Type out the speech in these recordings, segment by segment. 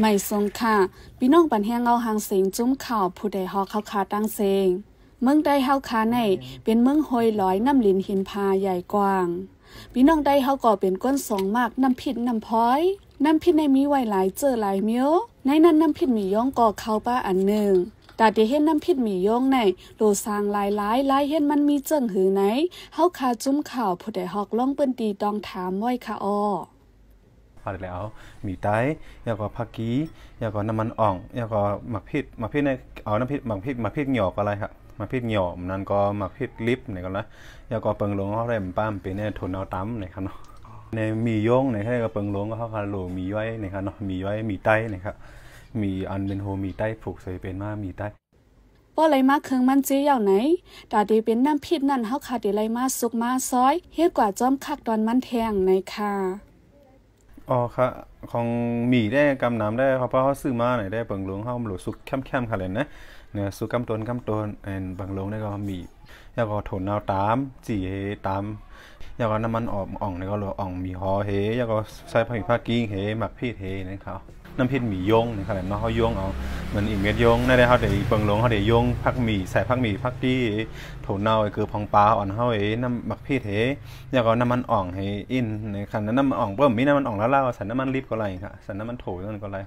ไม่ทรงค่ะ พี่น้องปันแห้งเอาหางเสียงจุ้มข่าว ผู้ใดฮอเข้าคาตั้งเซงเมืองได้เฮาคาใน เป็นเมืองหอยลอยน้ำลินหินพาใหญ่กว้าง พี่น้องได้เฮาก่อเป็นก้นสองมากน้ำพิษน้ำพ้อยน้ำพิษในมีไว้หลายเจอหลายเมียวในนั้นน้ำพิษมีย่องก่อเข้าป้าอันหนึ่ง แตาที่เห็นน้ำพิษมีย่องในโลสางหลายหลายลายเห็นมันมีเจิงหือไหนเฮาคาจุ้มข่าว ผู้ใดฮอกล่องเปิ้นตีตองถามไว้ค่ะอ้อผ่าแล้ว มีไตยาก็ผักกียาก็น้ำมันอ่องยาก็หมักพิษหมักพิษในเอาน้ำพิษหมักพิษหมักพิษหยอกอะไรครับมาพิษหยอมนั่นก็มาพิษลิฟไหนก็ละยาก็เปิงลงเขาเร่มป้ามเปเนี่ยทนเอาตั้มไหนครับเนาะ ในมีโยงไหนแค่ก็เปิงลงก็เขาคาโลมีย้อยไหนครับเนาะ มีย้อยมีไตนครับ มีอันเป็นโฮมีไตผูกใส่เป็นมามีไตปาอไรมาเคืองมันเจีย่างไหนตาดีเป็นน้ำพิษนั่นเฮาขาดไไรมาสุกมาซ้อยเฮ็ดกว่าจอมคักตอนมันแทงในค่ะอ๋อค่ะของหมี่ได้กำน้ำได้รเพราะเขาซื้อมาไหนได้เปิงหลวงห้าหลวสุกแคมแคมค่ะเลยนะเนี่ยสุกกำต้นกำต้นเอนบางหลวงได้ก็หมี่แล้วก็ัถนเอาตามจี่ตาม แล้วก็น้ำมันอ่อมอ่องได้ก็หลวอ่องมีฮอเฮแล้วก็ใส่ผักผักกิ้งเฮ หมักพีเฮนะครับน้ำพริกหมี่ยงนะครับแบบเนาะเขายงเอาเหมือนอีกเม็ดยงนั่นเหลเขาเดี๋ยวเบิงลงเขาเดี๋ยวยงพักหมี่ใส่พักหมี่พักที่่ถเน่าคือพองปลาอ่อนเขาเอ้น้ำบักพี่เถอยากเอาน้ำมันอ่องให้อินในคันนั้นน้ำมันอ่องเพิ่มมีน้ำมันอ่องแล้วเล่าใส่น้ำมันรีบก็ไรครับใส่น้ำมันถั่วก็ไร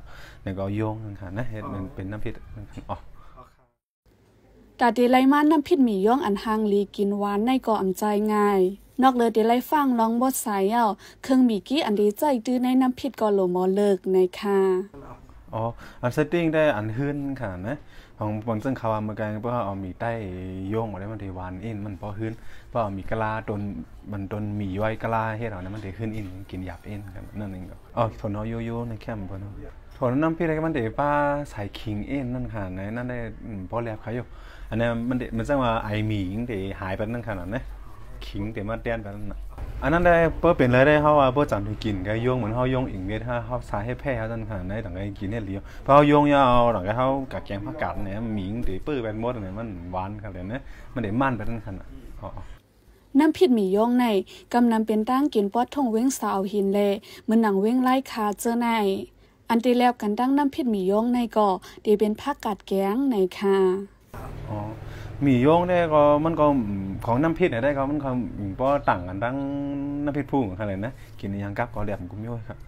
เนี่ยก็ยงนะครับนะเห็ดมันเป็นน้ำพริกอ๋อกาดีไลมันน้ำพิษหมี่ย่องอันหางลีกินหวานในก่ออำใจง่ายนอกเลยเดี๋ยวไล่ฟังร้องบทสายเอาเครื่องมีกี้อันดีใจตื้อในน้ำผิดกอโลมอเลิกในค่ะอ๋ออันเซตติ้งได้อันขื้นค่ะนะของบนเซึ่งเขาวามือกันเพราะเอามีใต้ย่งอาได้มันเทวานอินมันพอขื้นเพราะเอามีกะลาตนมันตนมีย้อยกะลาให้เราเนี่ยมันเทขึ้นอินกินหยาบอินกันนั่นเองอ๋อถนอโยโย่ในแคมป์เพิ่นถนน้ำพี่ได้มันเดป้าสายคิงเอ็นนั่นค่ะในนั่นได้พอแลบเขาอยู่อันนี้มันมันจะว่าไอหมีิงเดหายไปนั่นขนาดนะขิงแต่มาเียนแบบนั้นอันนั้นได้เปิดเป็นเลยได้เขาว่าเปิดจำที่กินก็ย่งเหมือนเขายงอิงเม็ดฮาเขาสาให้แพ้เขาจัขนา่นได้ต่างกันกินเนี่ยเลียวเพราะเขายงยาวหลังกนเขากัดแกงผักกาดเนี่ยหมิงตเปื้อแบบหมดเนี่ยมันหวานครับเนยนยมันเด้มั่นไปทังข่นนดน้ำผิดหมีย่องในกำนำเป็นตั้งกินปอดทงเว้งสาวหินเลเหมือนหนังเว้งไล่คาเจอใน อันตีแล้วกันตั้งน้ำผิดหมีย่องในก่อเดี๋ยวเป็นผักกาดแกงในคาอ๋อมีโยงได้ก็มันก็ของน้ำพิษเนี่ยได้ก็มันก็พอต่างกันทั้งน้ำพิษพุ่งอะไรนะกินยังกับก็แียบกุ้มย่อยครับ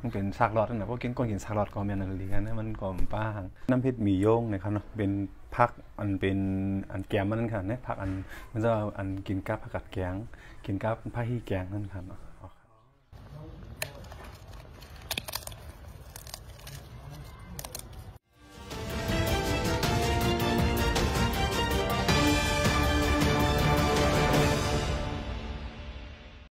มันเป็นซากรอดนะเพราะกินก้นกินซากรอดก็แม่นเลีันนะมันก็ป้างน้ำพิษมีโยงนะครับเนาะเป็นพักอันเป็นอันแกงมันนั่นค่ะเนี่ยพักอันมันจะอันกินกับผักกัดแกงกินกับผักฮีแกงนั่นคนาะ